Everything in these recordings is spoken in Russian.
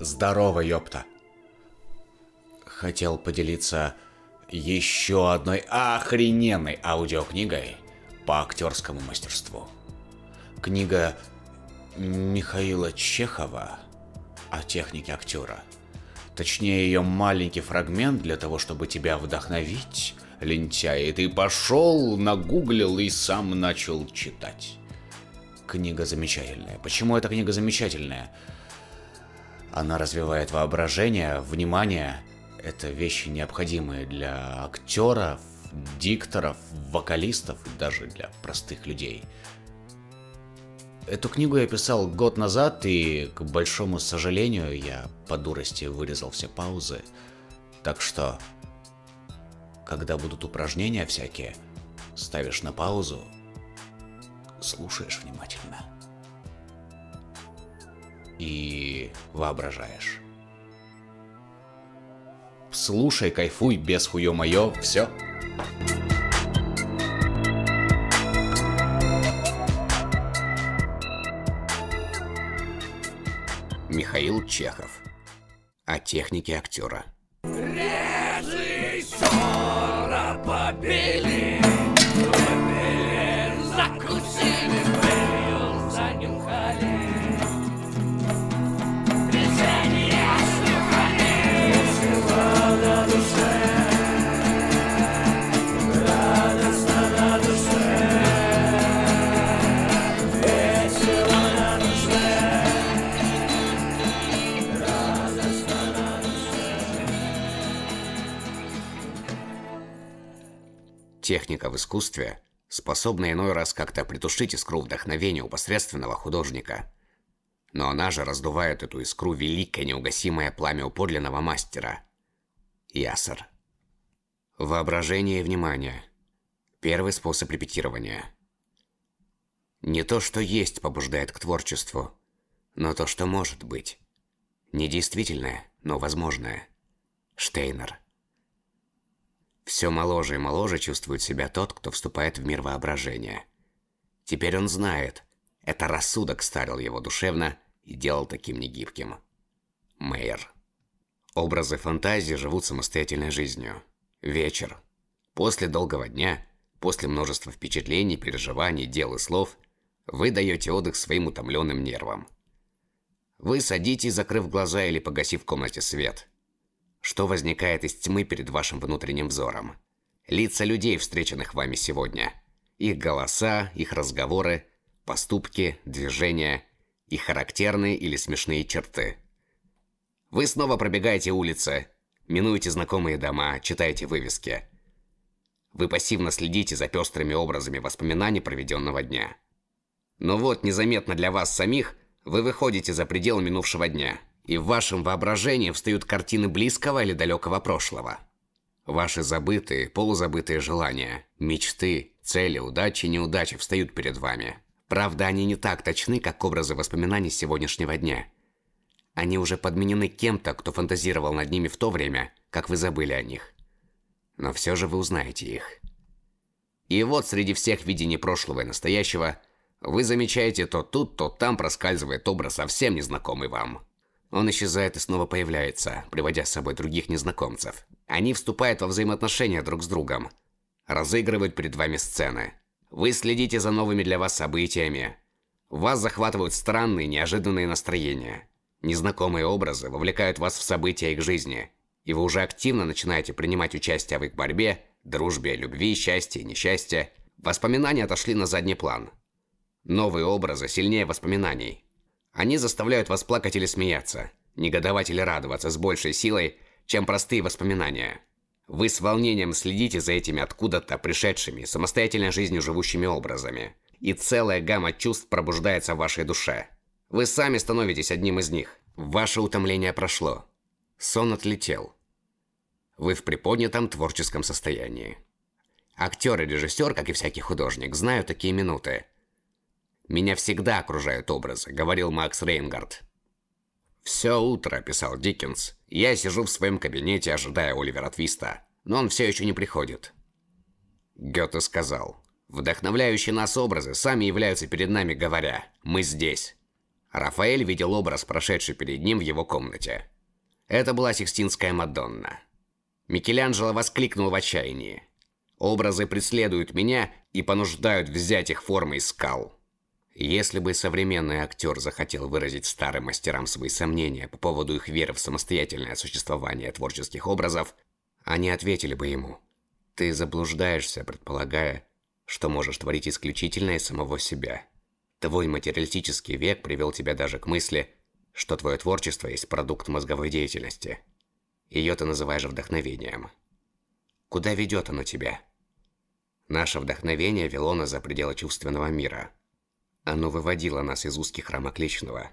Здорово, ёпта. Хотел поделиться еще одной охрененной аудиокнигой по актерскому мастерству. Книга Михаила Чехова о технике актера. Точнее, ее маленький фрагмент для того, чтобы тебя вдохновить, лентяй. И ты пошел, нагуглил и сам начал читать. Книга замечательная. Почему эта книга замечательная? Она развивает воображение, внимание. Это вещи необходимые для актеров, дикторов, вокалистов, даже для простых людей. Эту книгу я писал год назад, и, к большому сожалению, я по дурости вырезал все паузы. Так что, когда будут упражнения всякие, ставишь на паузу, слушаешь внимательно и воображаешь. Слушай, кайфуй, без хуё моё, все. Михаил Чехов о технике актера. Режиссера побили! Техника в искусстве способна иной раз как-то притушить искру вдохновения у посредственного художника. Но она же раздувает эту искру великое неугасимое пламя у подлинного мастера. Ясар. Воображение и внимание. Первый способ репетирования. Не то, что есть, побуждает к творчеству, но то, что может быть. Недействительное, но возможное. Штейнер. Все моложе и моложе чувствует себя тот, кто вступает в мир воображения. Теперь он знает, это рассудок старил его душевно и делал таким негибким. Мейер. Образы фантазии живут самостоятельной жизнью. Вечер. После долгого дня, после множества впечатлений, переживаний, дел и слов, вы даете отдых своим утомленным нервам. Вы садитесь, закрыв глаза или погасив в комнате свет – что возникает из тьмы перед вашим внутренним взором. Лица людей, встреченных вами сегодня. Их голоса, их разговоры, поступки, движения, их характерные или смешные черты. Вы снова пробегаете улицы, минуете знакомые дома, читаете вывески. Вы пассивно следите за пестрыми образами воспоминаний проведенного дня. Но вот незаметно для вас самих вы выходите за пределы минувшего дня – и в вашем воображении встают картины близкого или далекого прошлого. Ваши забытые, полузабытые желания, мечты, цели, удачи, неудачи встают перед вами. Правда, они не так точны, как образы воспоминаний сегодняшнего дня. Они уже подменены кем-то, кто фантазировал над ними в то время, как вы забыли о них. Но все же вы узнаете их. И вот среди всех видений прошлого и настоящего вы замечаете то тут, то там проскальзывает образ совсем незнакомый вам – он исчезает и снова появляется, приводя с собой других незнакомцев. Они вступают во взаимоотношения друг с другом, разыгрывают перед вами сцены. Вы следите за новыми для вас событиями. Вас захватывают странные, неожиданные настроения. Незнакомые образы вовлекают вас в события их жизни, и вы уже активно начинаете принимать участие в их борьбе, дружбе, любви, счастье, несчастье. Воспоминания отошли на задний план. Новые образы сильнее воспоминаний – они заставляют вас плакать или смеяться, негодовать или радоваться с большей силой, чем простые воспоминания. Вы с волнением следите за этими откуда-то пришедшими, самостоятельной жизнью живущими образами, и целая гамма чувств пробуждается в вашей душе. Вы сами становитесь одним из них. Ваше утомление прошло. Сон отлетел. Вы в приподнятом творческом состоянии. Актер и режиссер, как и всякий художник, знают такие минуты – меня всегда окружают образы, говорил Макс Рейнгард. Все утро, писал Диккенс, я сижу в своем кабинете, ожидая Оливера Твиста, но он все еще не приходит. Гёте сказал: "Вдохновляющие нас образы сами являются перед нами, говоря: мы здесь". Рафаэль видел образ, прошедший перед ним в его комнате. Это была Сикстинская Мадонна. Микеланджело воскликнул в отчаянии: "Образы преследуют меня и понуждают взять их формы из скал". Если бы современный актер захотел выразить старым мастерам свои сомнения по поводу их веры в самостоятельное существование творческих образов, они ответили бы ему «Ты заблуждаешься, предполагая, что можешь творить исключительно из самого себя. Твой материалистический век привел тебя даже к мысли, что твое творчество есть продукт мозговой деятельности. Ее ты называешь вдохновением. Куда ведет оно тебя?» Наше вдохновение вело нас за пределы чувственного мира – оно выводило нас из узких рамок личного.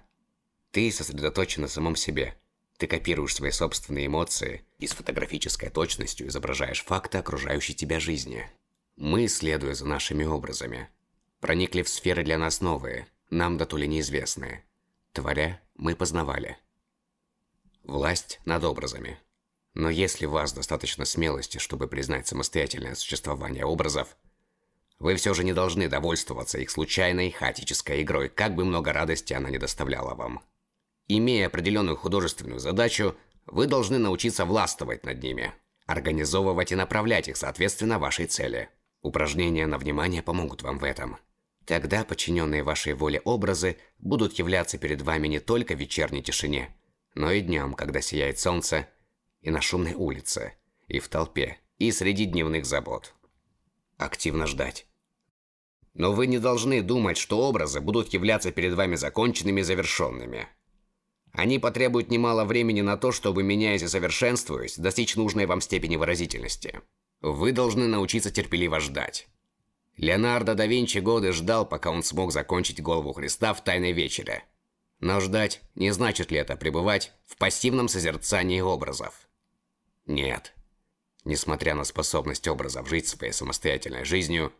Ты сосредоточен на самом себе. Ты копируешь свои собственные эмоции и с фотографической точностью изображаешь факты окружающей тебя жизни. Мы, следуя за нашими образами, проникли в сферы для нас новые, нам до то ли неизвестные. Творя, мы познавали. Власть над образами. Но если у вас достаточно смелости, чтобы признать самостоятельное существование образов, вы все же не должны довольствоваться их случайной, хаотической игрой, как бы много радости она не доставляла вам. Имея определенную художественную задачу, вы должны научиться властвовать над ними, организовывать и направлять их соответственно вашей цели. Упражнения на внимание помогут вам в этом. Тогда подчиненные вашей воле образы будут являться перед вами не только в вечерней тишине, но и днем, когда сияет солнце, и на шумной улице, и в толпе, и среди дневных забот. Активно ждать. Но вы не должны думать, что образы будут являться перед вами законченными и завершенными. Они потребуют немало времени на то, чтобы, меняясь и совершенствуясь, достичь нужной вам степени выразительности. Вы должны научиться терпеливо ждать. Леонардо да Винчи годы ждал, пока он смог закончить голову Христа в «Тайной вечере». Но ждать не значит ли это пребывать в пассивном созерцании образов? Нет. Несмотря на способность образов жить своей самостоятельной жизнью,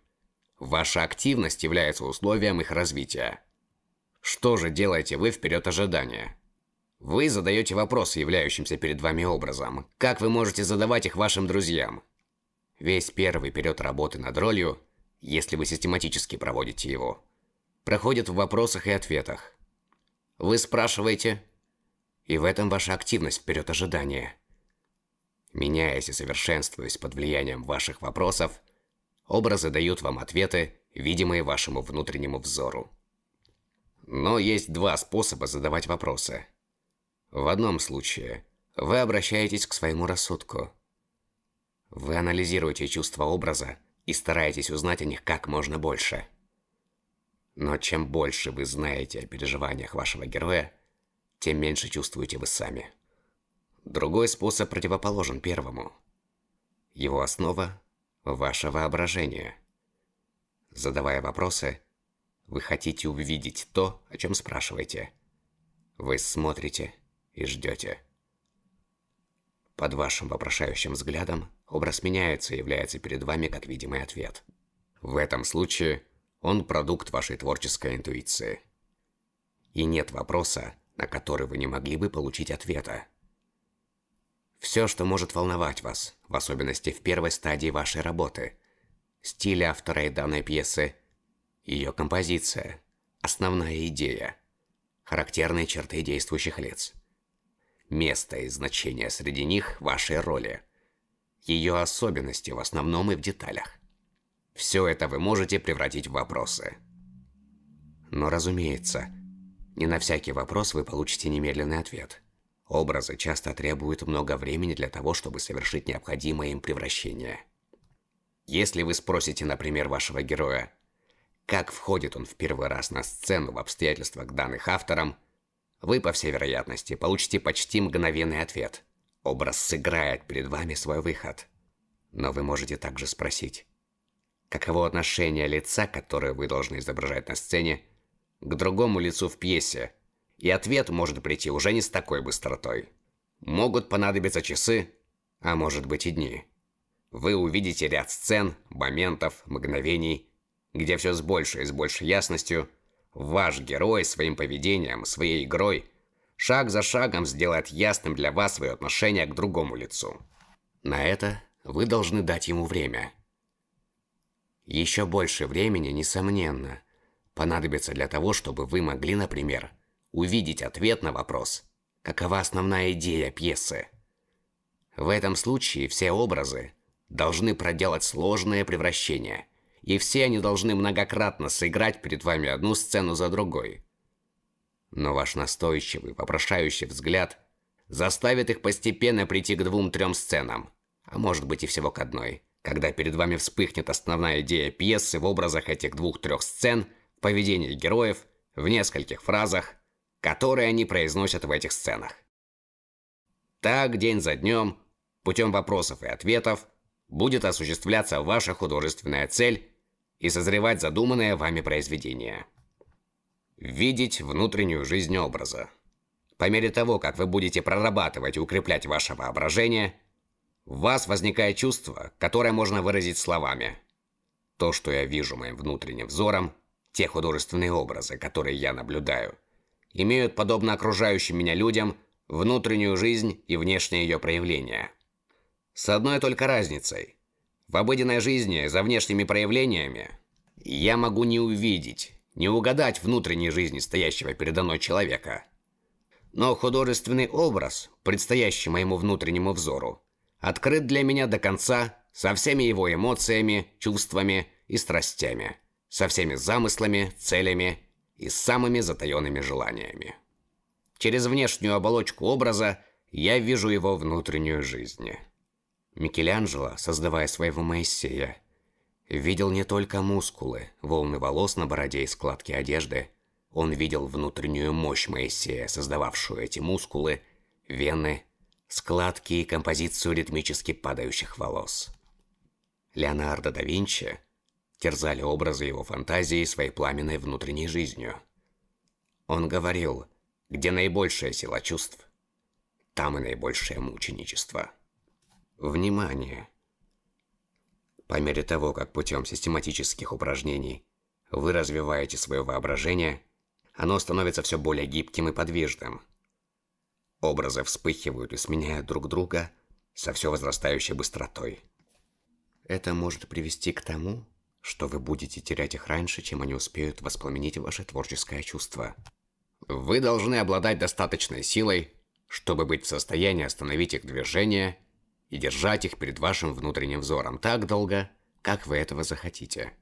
Ваша активность является условием их развития. Что же делаете вы вперед ожидания? Вы задаете вопросы, являющимся перед вами образом. Как вы можете задавать их вашим друзьям? Весь первый период работы над ролью, если вы систематически проводите его, проходит в вопросах и ответах. Вы спрашиваете, и в этом ваша активность вперед ожидания. Меняясь и совершенствуясь под влиянием ваших вопросов, Образы дают вам ответы, видимые вашему внутреннему взору. Но есть два способа задавать вопросы. В одном случае вы обращаетесь к своему рассудку. Вы анализируете чувства образа и стараетесь узнать о них как можно больше. Но чем больше вы знаете о переживаниях вашего героя, тем меньше чувствуете вы сами. Другой способ противоположен первому. Его основа ваше воображение. Задавая вопросы, вы хотите увидеть то, о чем спрашиваете. Вы смотрите и ждете. Под вашим вопрошающим взглядом образ меняется и является перед вами как видимый ответ. В этом случае он продукт вашей творческой интуиции. И нет вопроса, на который вы не могли бы получить ответа. Все, что может волновать вас, в особенности в первой стадии вашей работы. Стиль автора и данной пьесы, ее композиция, основная идея, характерные черты действующих лиц, место и значение среди них вашей роли, ее особенности в основном и в деталях. Все это вы можете превратить в вопросы. Но разумеется, не на всякий вопрос вы получите немедленный ответ – Образы часто требуют много времени для того, чтобы совершить необходимое им превращение. Если вы спросите, например, вашего героя, как входит он в первый раз на сцену в обстоятельствах, данных автором, вы, по всей вероятности, получите почти мгновенный ответ. Образ сыграет перед вами свой выход. Но вы можете также спросить, каково отношение лица, которое вы должны изображать на сцене, к другому лицу в пьесе, и ответ может прийти уже не с такой быстротой. Могут понадобиться часы, а может быть и дни. Вы увидите ряд сцен, моментов, мгновений, где все с большей и с большей ясностью ваш герой своим поведением, своей игрой шаг за шагом сделает ясным для вас свое отношение к другому лицу. На это вы должны дать ему время. Еще больше времени, несомненно, понадобится для того, чтобы вы могли, например, увидеть ответ на вопрос, какова основная идея пьесы. В этом случае все образы должны проделать сложное превращение, и все они должны многократно сыграть перед вами одну сцену за другой. Но ваш настойчивый, попрошающий взгляд заставит их постепенно прийти к двум-трем сценам, а может быть и всего к одной, когда перед вами вспыхнет основная идея пьесы в образах этих двух-трех сцен, в поведении героев, в нескольких фразах – которые они произносят в этих сценах. Так день за днем, путем вопросов и ответов, будет осуществляться ваша художественная цель и созревать задуманное вами произведение. Видеть внутреннюю жизнь образа. По мере того, как вы будете прорабатывать и укреплять ваше воображение, в вас возникает чувство, которое можно выразить словами. То, что я вижу моим внутренним взором, те художественные образы, которые я наблюдаю – имеют, подобно окружающим меня людям, внутреннюю жизнь и внешнее ее проявление. С одной только разницей. В обыденной жизни за внешними проявлениями я могу не увидеть, не угадать внутренней жизни стоящего передо мной человека. Но художественный образ, предстоящий моему внутреннему взору, открыт для меня до конца со всеми его эмоциями, чувствами и страстями, со всеми замыслами, целями и самыми затаенными желаниями. Через внешнюю оболочку образа я вижу его внутреннюю жизнь. Микеланджело, создавая своего Моисея, видел не только мускулы, волны волос на бороде и складки одежды. Он видел внутреннюю мощь Моисея, создававшую эти мускулы, вены, складки и композицию ритмически падающих волос. Леонардо да Винчи терзали образы его фантазии своей пламенной внутренней жизнью. Он говорил, где наибольшая сила чувств, там и наибольшее мученичество. Внимание! По мере того, как путем систематических упражнений вы развиваете свое воображение, оно становится все более гибким и подвижным. Образы вспыхивают и сменяют друг друга со все возрастающей быстротой. Это может привести к тому, что вы будете терять их раньше, чем они успеют воспламенить ваше творческое чувство. Вы должны обладать достаточной силой, чтобы быть в состоянии остановить их движение и держать их перед вашим внутренним взором так долго, как вы этого захотите.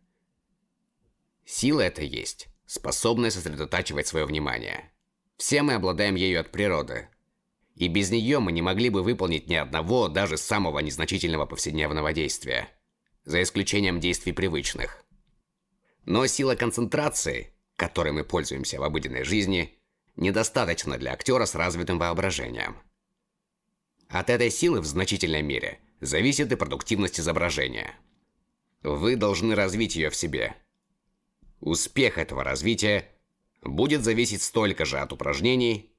Сила это есть, способная сосредотачивать свое внимание. Все мы обладаем ею от природы. И без нее мы не могли бы выполнить ни одного, даже самого незначительного повседневного действия – за исключением действий привычных. Но сила концентрации, которой мы пользуемся в обыденной жизни, недостаточна для актера с развитым воображением. От этой силы в значительной мере зависит и продуктивность изображения. Вы должны развить ее в себе. Успех этого развития будет зависеть столько же от упражнений,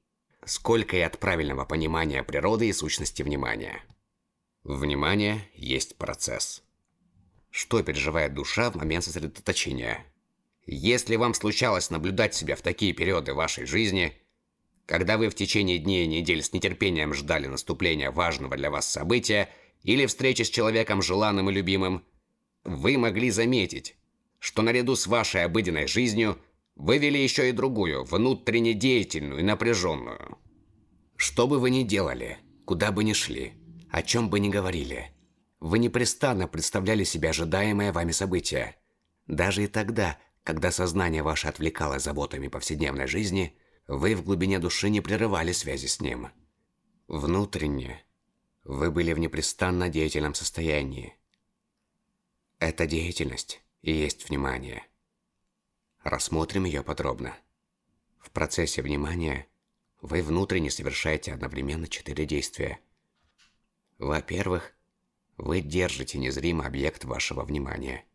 сколько и от правильного понимания природы и сущности внимания. Внимание есть процесс что переживает душа в момент сосредоточения. Если вам случалось наблюдать себя в такие периоды вашей жизни, когда вы в течение дней и недель с нетерпением ждали наступления важного для вас события или встречи с человеком желанным и любимым, вы могли заметить, что наряду с вашей обыденной жизнью вы вели еще и другую, внутренне деятельную и напряженную. Что бы вы ни делали, куда бы ни шли, о чем бы ни говорили – вы непрестанно представляли себе ожидаемое вами событие. Даже и тогда, когда сознание ваше отвлекало заботами повседневной жизни, вы в глубине души не прерывали связи с ним. Внутренне вы были в непрестанно деятельном состоянии. Эта деятельность и есть внимание. Рассмотрим ее подробно. В процессе внимания вы внутренне совершаете одновременно четыре действия. Во-первых, вы держите незримо объект вашего внимания.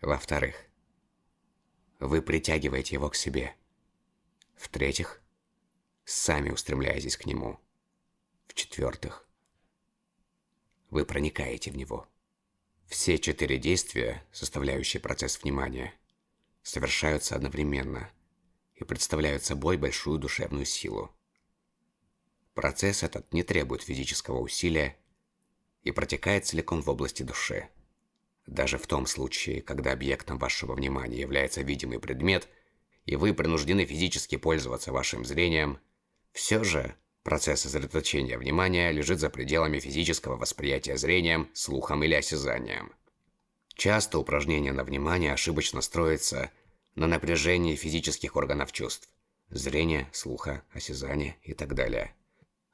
Во-вторых, вы притягиваете его к себе. В-третьих, сами устремляетесь к нему. В-четвертых, вы проникаете в него. Все четыре действия, составляющие процесс внимания, совершаются одновременно и представляют собой большую душевную силу. Процесс этот не требует физического усилия и протекает целиком в области души. Даже в том случае, когда объектом вашего внимания является видимый предмет, и вы принуждены физически пользоваться вашим зрением, все же процесс сосредоточения внимания лежит за пределами физического восприятия зрением, слухом или осязанием. Часто упражнение на внимание ошибочно строится на напряжении физических органов чувств – зрения, слуха, осязания и так далее –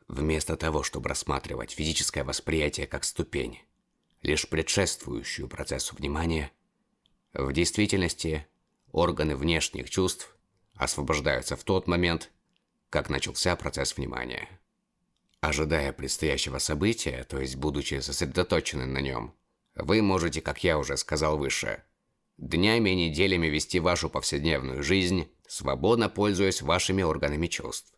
вместо того, чтобы рассматривать физическое восприятие как ступень, лишь предшествующую процессу внимания, в действительности органы внешних чувств освобождаются в тот момент, как начался процесс внимания. Ожидая предстоящего события, то есть будучи сосредоточены на нем, вы можете, как я уже сказал выше, днями и неделями вести вашу повседневную жизнь, свободно пользуясь вашими органами чувств.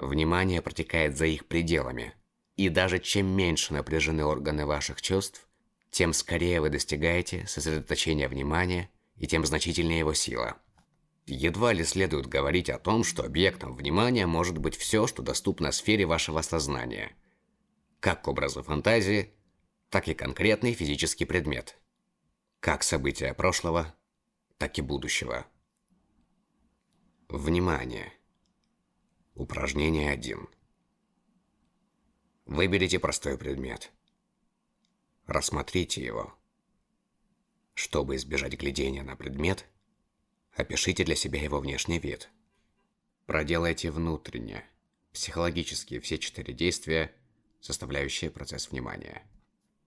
Внимание протекает за их пределами. И даже чем меньше напряжены органы ваших чувств, тем скорее вы достигаете сосредоточения внимания и тем значительнее его сила. Едва ли следует говорить о том, что объектом внимания может быть все, что доступно сфере вашего сознания. Как образы фантазии, так и конкретный физический предмет. Как события прошлого, так и будущего. Внимание. Упражнение 1. Выберите простой предмет. Рассмотрите его. Чтобы избежать глядения на предмет, опишите для себя его внешний вид. Проделайте внутренне, психологически все четыре действия, составляющие процесс внимания.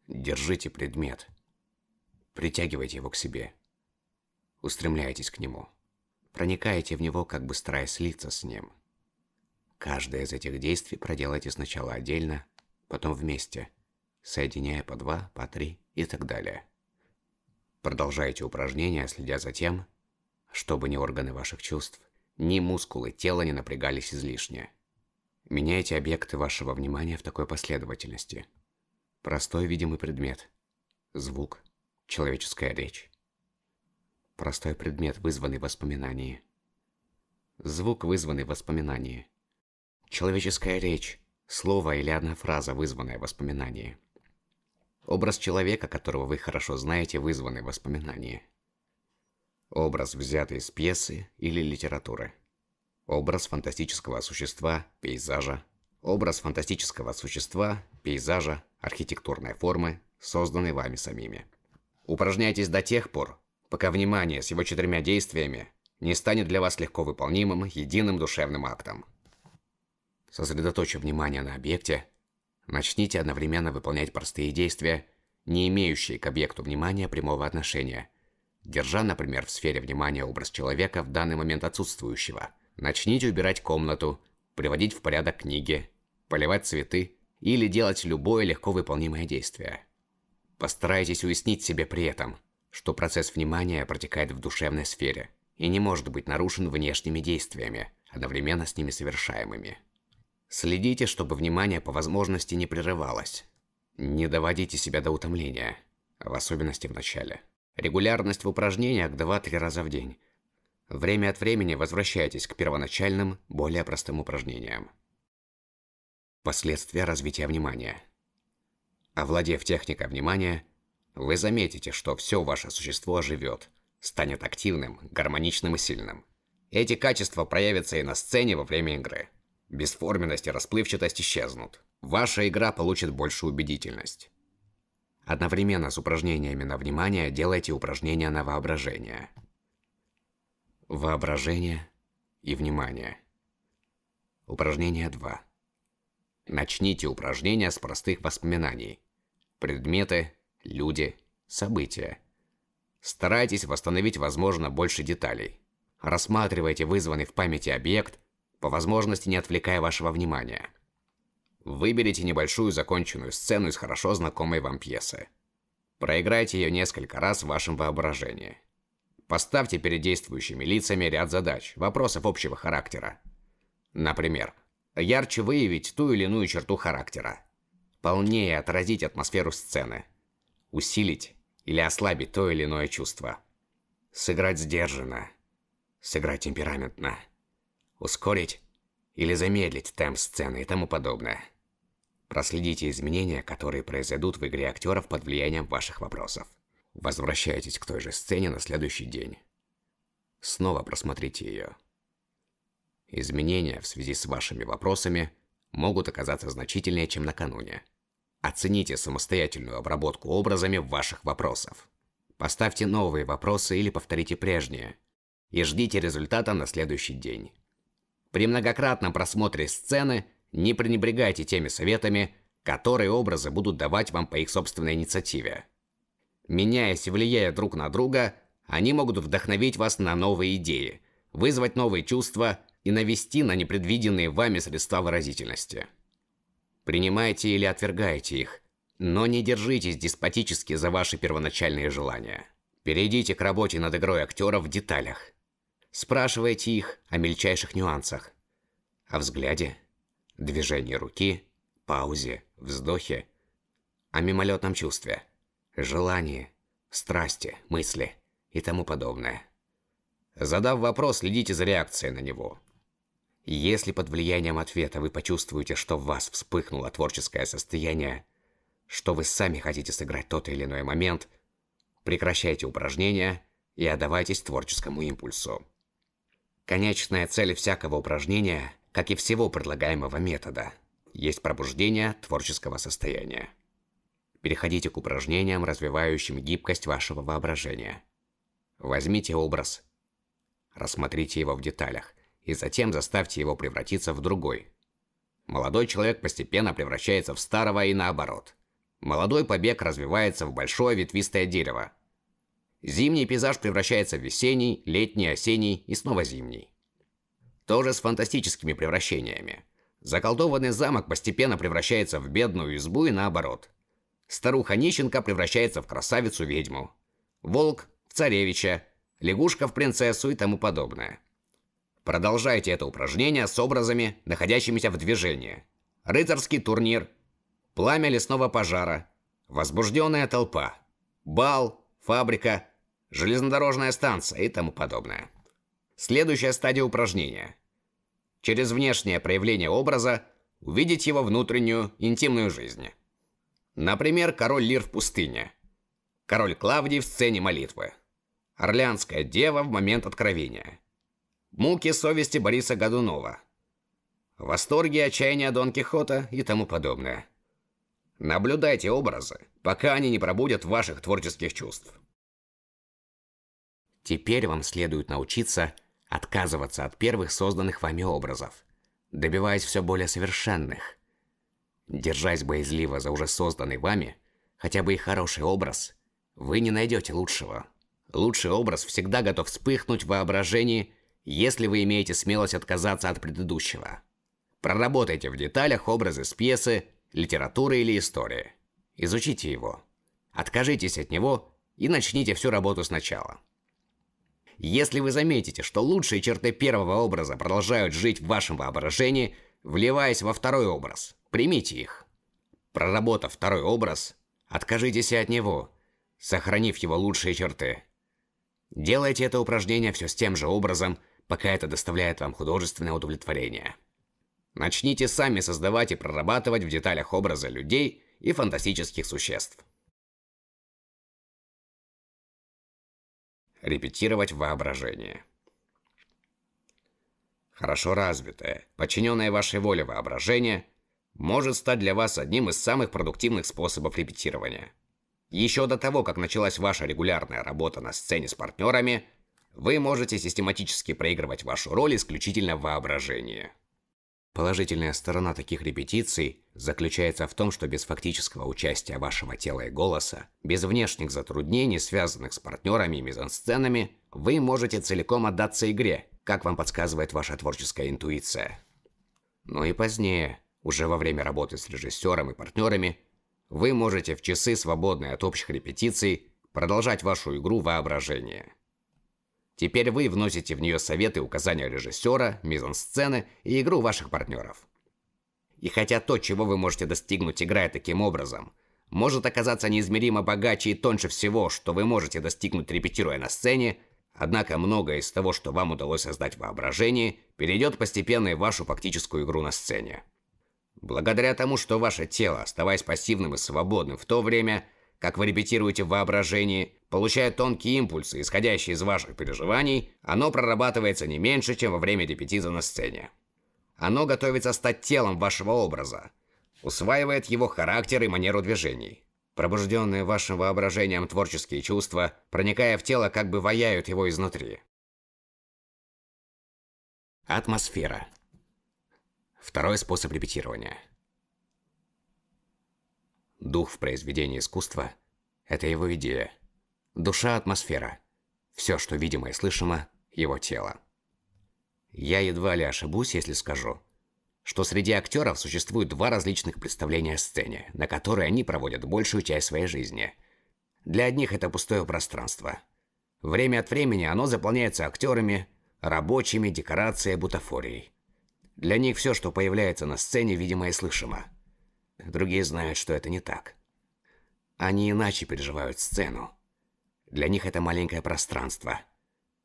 Держите предмет. Притягивайте его к себе. Устремляйтесь к нему. Проникаете в него, как бы стараясь слиться с ним – Каждое из этих действий проделайте сначала отдельно, потом вместе, соединяя по два, по три и так далее. Продолжайте упражнения, следя за тем, чтобы ни органы ваших чувств, ни мускулы тела не напрягались излишне. Меняйте объекты вашего внимания в такой последовательности. Простой видимый предмет, звук, человеческая речь. Простой предмет, вызванный воспоминанием, Звук, вызванный воспоминанием. Человеческая речь, слово или одна фраза, вызванная воспоминанием. Образ человека, которого вы хорошо знаете, вызванный воспоминанием. Образ, взятый из пьесы или литературы. Образ фантастического существа, пейзажа. Образ фантастического существа, пейзажа, архитектурной формы, созданный вами самими. Упражняйтесь до тех пор, пока внимание с его четырьмя действиями не станет для вас легко выполнимым единым душевным актом. Сосредоточив внимание на объекте, начните одновременно выполнять простые действия, не имеющие к объекту внимания прямого отношения. Держа, например, в сфере внимания образ человека в данный момент отсутствующего, начните убирать комнату, приводить в порядок книги, поливать цветы или делать любое легко выполнимое действие. Постарайтесь уяснить себе при этом, что процесс внимания протекает в душевной сфере и не может быть нарушен внешними действиями, одновременно с ними совершаемыми. Следите, чтобы внимание по возможности не прерывалось. Не доводите себя до утомления, в особенности в начале. Регулярность в упражнениях 2-3 раза в день. Время от времени возвращайтесь к первоначальным, более простым упражнениям. Последствия развития внимания. Овладев техникой внимания, вы заметите, что все ваше существо живет, станет активным, гармоничным и сильным. Эти качества проявятся и на сцене во время игры. Бесформенность и расплывчатость исчезнут. Ваша игра получит большую убедительность. Одновременно с упражнениями на внимание делайте упражнения на воображение. Воображение и внимание. Упражнение 2. Начните упражнение с простых воспоминаний. Предметы, люди, события. Старайтесь восстановить, возможно, больше деталей. Рассматривайте вызванный в памяти объект, по возможности не отвлекая вашего внимания. Выберите небольшую законченную сцену из хорошо знакомой вам пьесы. Проиграйте ее несколько раз в вашем воображении. Поставьте перед действующими лицами ряд задач, вопросов общего характера. Например, ярче выявить ту или иную черту характера, полнее отразить атмосферу сцены, усилить или ослабить то или иное чувство, сыграть сдержанно, сыграть темпераментно ускорить или замедлить темп сцены и тому подобное. Проследите изменения, которые произойдут в игре актеров под влиянием ваших вопросов. Возвращайтесь к той же сцене на следующий день. Снова просмотрите ее. Изменения в связи с вашими вопросами могут оказаться значительнее, чем накануне. Оцените самостоятельную обработку образами ваших вопросов. Поставьте новые вопросы или повторите прежние. И ждите результата на следующий день. При многократном просмотре сцены не пренебрегайте теми советами, которые образы будут давать вам по их собственной инициативе. Меняясь и влияя друг на друга, они могут вдохновить вас на новые идеи, вызвать новые чувства и навести на непредвиденные вами средства выразительности. Принимайте или отвергайте их, но не держитесь деспотически за ваши первоначальные желания. Перейдите к работе над игрой актера в деталях спрашиваете их о мельчайших нюансах. О взгляде, движении руки, паузе, вздохе, о мимолетном чувстве, желании, страсти, мысли и тому подобное. Задав вопрос, следите за реакцией на него. Если под влиянием ответа вы почувствуете, что в вас вспыхнуло творческое состояние, что вы сами хотите сыграть тот или иной момент, прекращайте упражнение и отдавайтесь творческому импульсу. Конечная цель всякого упражнения, как и всего предлагаемого метода, есть пробуждение творческого состояния. Переходите к упражнениям, развивающим гибкость вашего воображения. Возьмите образ, рассмотрите его в деталях, и затем заставьте его превратиться в другой. Молодой человек постепенно превращается в старого и наоборот. Молодой побег развивается в большое ветвистое дерево, Зимний пейзаж превращается в весенний, летний, осенний и снова зимний. Тоже с фантастическими превращениями. Заколдованный замок постепенно превращается в бедную избу и наоборот. Старуха-нищенка превращается в красавицу-ведьму. Волк – в царевича, лягушка – в принцессу и тому подобное. Продолжайте это упражнение с образами, находящимися в движении. Рыцарский турнир, пламя лесного пожара, возбужденная толпа, бал, фабрика, железнодорожная станция и тому подобное. Следующая стадия упражнения. Через внешнее проявление образа увидеть его внутреннюю, интимную жизнь. Например, король Лир в пустыне. Король Клавдий в сцене молитвы. Орлеанская дева в момент откровения. Муки совести Бориса Годунова. Восторги и отчаяния Дон Кихота и тому подобное. Наблюдайте образы, пока они не пробудят ваших творческих чувств. Теперь вам следует научиться отказываться от первых созданных вами образов, добиваясь все более совершенных. Держась боязливо за уже созданный вами, хотя бы и хороший образ, вы не найдете лучшего. Лучший образ всегда готов вспыхнуть в воображении, если вы имеете смелость отказаться от предыдущего. Проработайте в деталях образы с пьесы, литературы или истории. Изучите его. Откажитесь от него и начните всю работу сначала. Если вы заметите, что лучшие черты первого образа продолжают жить в вашем воображении, вливаясь во второй образ, примите их. Проработав второй образ, откажитесь от него, сохранив его лучшие черты. Делайте это упражнение все с тем же образом, пока это доставляет вам художественное удовлетворение. Начните сами создавать и прорабатывать в деталях образа людей и фантастических существ. репетировать воображение. Хорошо развитое, подчиненное вашей воле воображение может стать для вас одним из самых продуктивных способов репетирования. Еще до того, как началась ваша регулярная работа на сцене с партнерами, вы можете систематически проигрывать вашу роль исключительно в воображении. Положительная сторона таких репетиций заключается в том, что без фактического участия вашего тела и голоса, без внешних затруднений, связанных с партнерами и мизансценами, вы можете целиком отдаться игре, как вам подсказывает ваша творческая интуиция. Ну и позднее, уже во время работы с режиссером и партнерами, вы можете в часы, свободные от общих репетиций, продолжать вашу игру воображения. Теперь вы вносите в нее советы и указания режиссера, мизансцены и игру ваших партнеров. И хотя то, чего вы можете достигнуть, играя таким образом, может оказаться неизмеримо богаче и тоньше всего, что вы можете достигнуть, репетируя на сцене, однако многое из того, что вам удалось создать в воображении, перейдет постепенно и в вашу фактическую игру на сцене. Благодаря тому, что ваше тело, оставаясь пассивным и свободным в то время, как вы репетируете в воображении, получая тонкие импульсы, исходящие из ваших переживаний, оно прорабатывается не меньше, чем во время репетиции на сцене. Оно готовится стать телом вашего образа, усваивает его характер и манеру движений. Пробужденные вашим воображением творческие чувства, проникая в тело, как бы ваяют его изнутри. Атмосфера. Второй способ репетирования – Дух в произведении искусства – это его идея. Душа – атмосфера. Все, что видимо и слышимо – его тело. Я едва ли ошибусь, если скажу, что среди актеров существует два различных представления о сцене, на которые они проводят большую часть своей жизни. Для одних это пустое пространство. Время от времени оно заполняется актерами, рабочими, декорацией, бутафорией. Для них все, что появляется на сцене, видимо и слышимо – Другие знают, что это не так. Они иначе переживают сцену. Для них это маленькое пространство.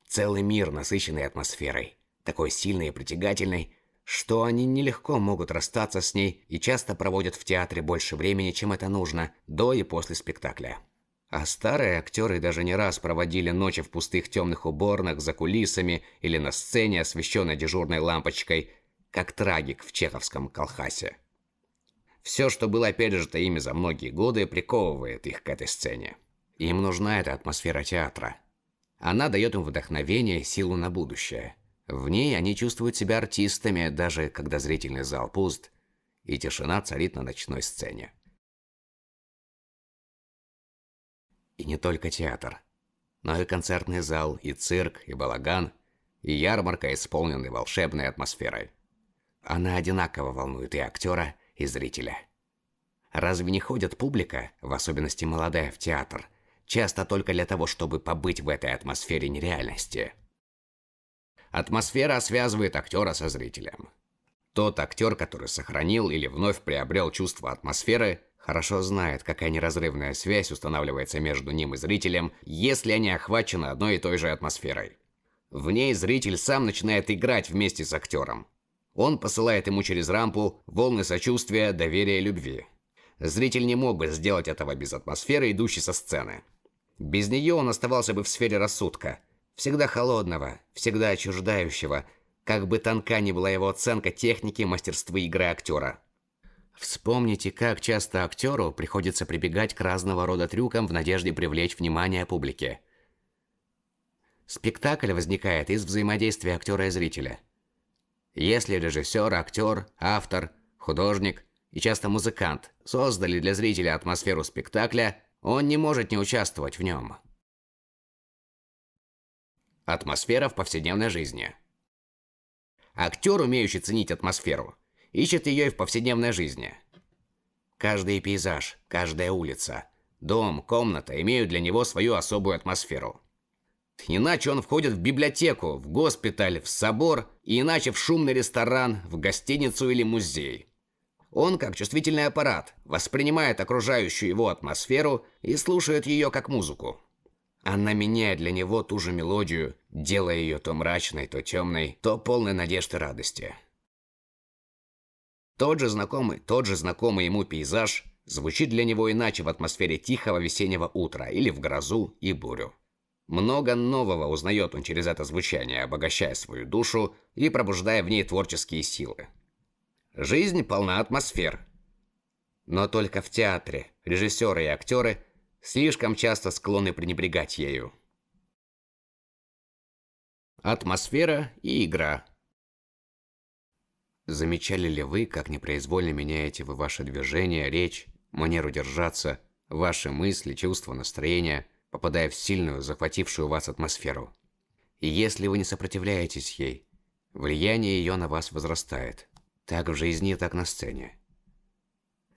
Целый мир, насыщенный атмосферой. Такой сильной и притягательной, что они нелегко могут расстаться с ней и часто проводят в театре больше времени, чем это нужно, до и после спектакля. А старые актеры даже не раз проводили ночи в пустых темных уборных, за кулисами или на сцене, освещенной дежурной лампочкой, как трагик в чеховском колхасе. Все, что было пережито ими за многие годы, приковывает их к этой сцене. Им нужна эта атмосфера театра. Она дает им вдохновение, силу на будущее. В ней они чувствуют себя артистами, даже когда зрительный зал пуст, и тишина царит на ночной сцене. И не только театр, но и концертный зал, и цирк, и балаган, и ярмарка, исполненный волшебной атмосферой. Она одинаково волнует и актера, и зрителя. Разве не ходит публика, в особенности молодая, в театр, часто только для того, чтобы побыть в этой атмосфере нереальности? Атмосфера связывает актера со зрителем. Тот актер, который сохранил или вновь приобрел чувство атмосферы, хорошо знает, какая неразрывная связь устанавливается между ним и зрителем, если они охвачены одной и той же атмосферой. В ней зритель сам начинает играть вместе с актером, он посылает ему через рампу волны сочувствия, доверия, любви. Зритель не мог бы сделать этого без атмосферы, идущей со сцены. Без нее он оставался бы в сфере рассудка. Всегда холодного, всегда отчуждающего, как бы тонка ни была его оценка техники, мастерства игры актера. Вспомните, как часто актеру приходится прибегать к разного рода трюкам в надежде привлечь внимание публики. Спектакль возникает из взаимодействия актера и зрителя – если режиссер, актер, автор, художник и часто музыкант создали для зрителя атмосферу спектакля, он не может не участвовать в нем. Атмосфера в повседневной жизни. Актер, умеющий ценить атмосферу, ищет ее и в повседневной жизни. Каждый пейзаж, каждая улица, дом, комната имеют для него свою особую атмосферу – Иначе он входит в библиотеку, в госпиталь, в собор, и иначе в шумный ресторан, в гостиницу или музей. Он, как чувствительный аппарат, воспринимает окружающую его атмосферу и слушает ее как музыку. Она меняет для него ту же мелодию, делая ее то мрачной, то темной, то полной надежды и радости. Тот же знакомый, тот же знакомый ему пейзаж звучит для него иначе в атмосфере тихого весеннего утра или в грозу и бурю. Много нового узнает он через это звучание, обогащая свою душу и пробуждая в ней творческие силы. Жизнь полна атмосфер. Но только в театре режиссеры и актеры слишком часто склонны пренебрегать ею. Атмосфера и игра. Замечали ли вы, как непроизвольно меняете вы ваши движения, речь, манеру держаться, ваши мысли, чувства, настроения – попадая в сильную, захватившую вас атмосферу. И если вы не сопротивляетесь ей, влияние ее на вас возрастает. Так в жизни, так на сцене.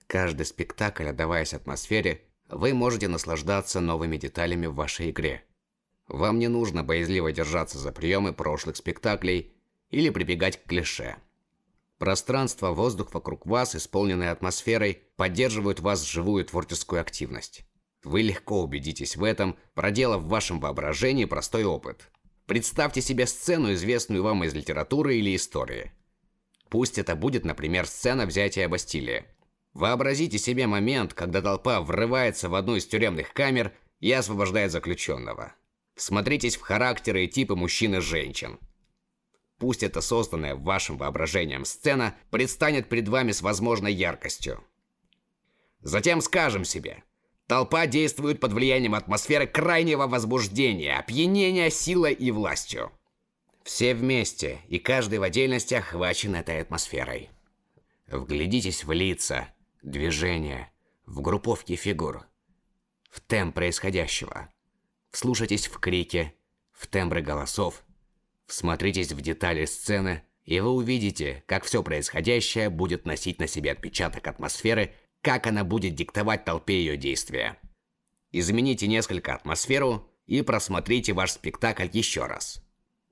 Каждый спектакль, отдаваясь атмосфере, вы можете наслаждаться новыми деталями в вашей игре. Вам не нужно боязливо держаться за приемы прошлых спектаклей или прибегать к клише. Пространство, воздух вокруг вас, исполненное атмосферой, поддерживают вас живую творческую активность. Вы легко убедитесь в этом, проделав в вашем воображении простой опыт. Представьте себе сцену, известную вам из литературы или истории. Пусть это будет, например, сцена взятия Бастилии. Вообразите себе момент, когда толпа врывается в одну из тюремных камер и освобождает заключенного. Смотритесь в характеры и типы мужчин и женщин. Пусть эта созданная вашим воображением сцена предстанет перед вами с возможной яркостью. Затем скажем себе – Толпа действует под влиянием атмосферы крайнего возбуждения, опьянения силой и властью. Все вместе, и каждый в отдельности охвачен этой атмосферой. Вглядитесь в лица, движения, в групповки фигур, в темп происходящего. Вслушайтесь в крики, в тембры голосов, всмотритесь в детали сцены, и вы увидите, как все происходящее будет носить на себе отпечаток атмосферы – как она будет диктовать толпе ее действия. Измените несколько атмосферу и просмотрите ваш спектакль еще раз.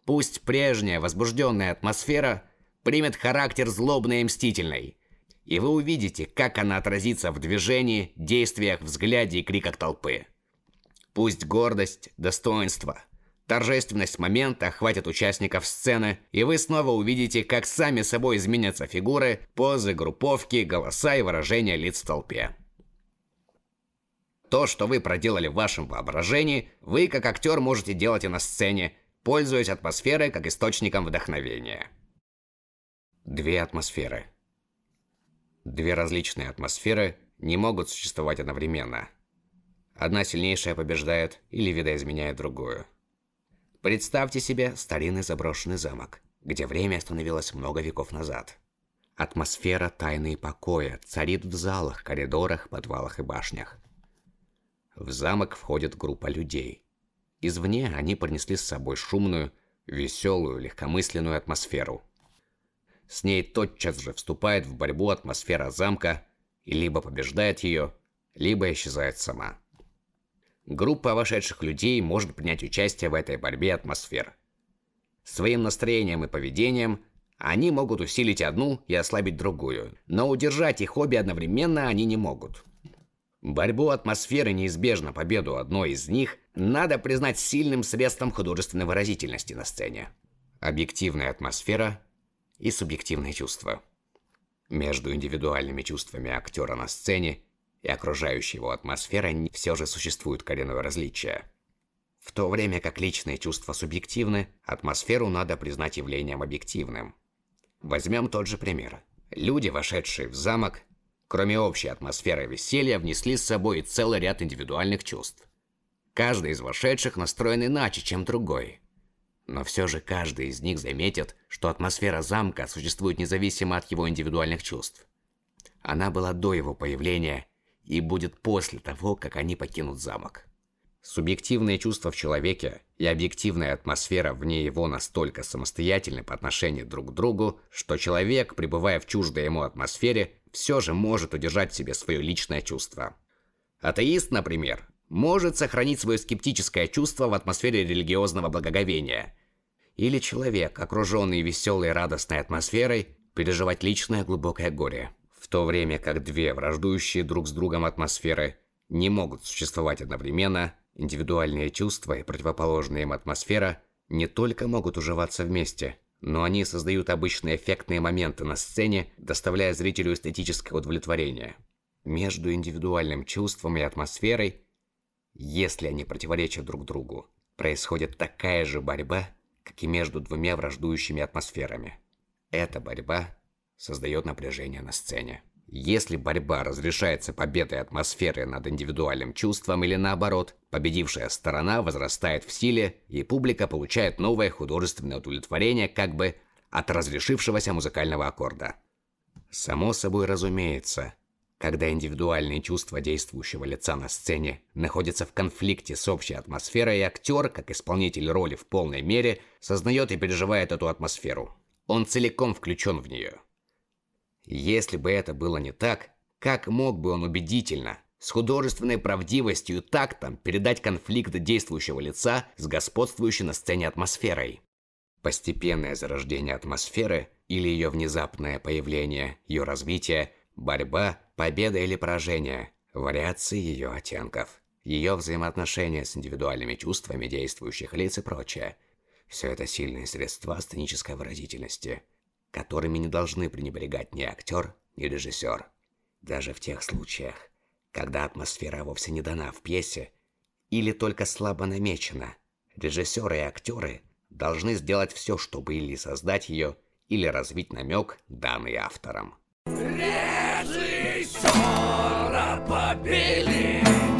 Пусть прежняя возбужденная атмосфера примет характер злобной и мстительной, и вы увидите, как она отразится в движении, действиях, взгляде и криках толпы. Пусть гордость, достоинство, Торжественность момента охватит участников сцены, и вы снова увидите, как сами собой изменятся фигуры, позы, групповки, голоса и выражения лиц в толпе. То, что вы проделали в вашем воображении, вы как актер можете делать и на сцене, пользуясь атмосферой как источником вдохновения. Две атмосферы. Две различные атмосферы не могут существовать одновременно. Одна сильнейшая побеждает или видоизменяет другую. Представьте себе старинный заброшенный замок, где время остановилось много веков назад. Атмосфера тайны и покоя царит в залах, коридорах, подвалах и башнях. В замок входит группа людей. Извне они принесли с собой шумную, веселую, легкомысленную атмосферу. С ней тотчас же вступает в борьбу атмосфера замка и либо побеждает ее, либо исчезает сама. Группа вошедших людей может принять участие в этой борьбе атмосфер. Своим настроением и поведением они могут усилить одну и ослабить другую, но удержать их обе одновременно они не могут. Борьбу атмосферы неизбежно победу одной из них надо признать сильным средством художественной выразительности на сцене. Объективная атмосфера и субъективные чувства. Между индивидуальными чувствами актера на сцене и окружающей его атмосферы все же существует коренное различие. В то время как личные чувства субъективны, атмосферу надо признать явлением объективным. Возьмем тот же пример. Люди, вошедшие в замок, кроме общей атмосферы веселья, внесли с собой и целый ряд индивидуальных чувств. Каждый из вошедших настроен иначе, чем другой. Но все же каждый из них заметит, что атмосфера замка существует независимо от его индивидуальных чувств. Она была до его появления и будет после того, как они покинут замок. Субъективные чувства в человеке и объективная атмосфера вне его настолько самостоятельны по отношению друг к другу, что человек, пребывая в чуждой ему атмосфере, все же может удержать в себе свое личное чувство. Атеист, например, может сохранить свое скептическое чувство в атмосфере религиозного благоговения. Или человек, окруженный веселой и радостной атмосферой, переживать личное глубокое горе то время как две враждующие друг с другом атмосферы не могут существовать одновременно, индивидуальные чувства и противоположная им атмосфера не только могут уживаться вместе, но они создают обычные эффектные моменты на сцене, доставляя зрителю эстетическое удовлетворение. Между индивидуальным чувством и атмосферой, если они противоречат друг другу, происходит такая же борьба, как и между двумя враждующими атмосферами. Эта борьба создает напряжение на сцене. Если борьба разрешается победой атмосферы над индивидуальным чувством или наоборот, победившая сторона возрастает в силе, и публика получает новое художественное удовлетворение как бы от разрешившегося музыкального аккорда. Само собой разумеется, когда индивидуальные чувства действующего лица на сцене находятся в конфликте с общей атмосферой, и актер, как исполнитель роли в полной мере, сознает и переживает эту атмосферу. Он целиком включен в нее – если бы это было не так, как мог бы он убедительно, с художественной правдивостью и тактом передать конфликт действующего лица с господствующей на сцене атмосферой? Постепенное зарождение атмосферы или ее внезапное появление, ее развитие, борьба, победа или поражение, вариации ее оттенков, ее взаимоотношения с индивидуальными чувствами действующих лиц и прочее. Все это сильные средства сценической выразительности – которыми не должны пренебрегать ни актер, ни режиссер. Даже в тех случаях, когда атмосфера вовсе не дана в пьесе или только слабо намечена, режиссеры и актеры должны сделать все, чтобы или создать ее, или развить намек, данный автором. Режиссера побили!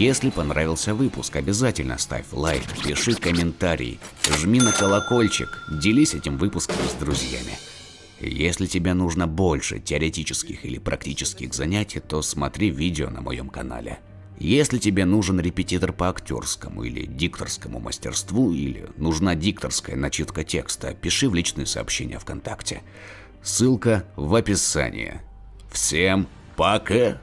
Если понравился выпуск, обязательно ставь лайк, пиши комментарий, жми на колокольчик, делись этим выпуском с друзьями. Если тебе нужно больше теоретических или практических занятий, то смотри видео на моем канале. Если тебе нужен репетитор по актерскому или дикторскому мастерству, или нужна дикторская начитка текста, пиши в личные сообщения ВКонтакте. Ссылка в описании. Всем пока!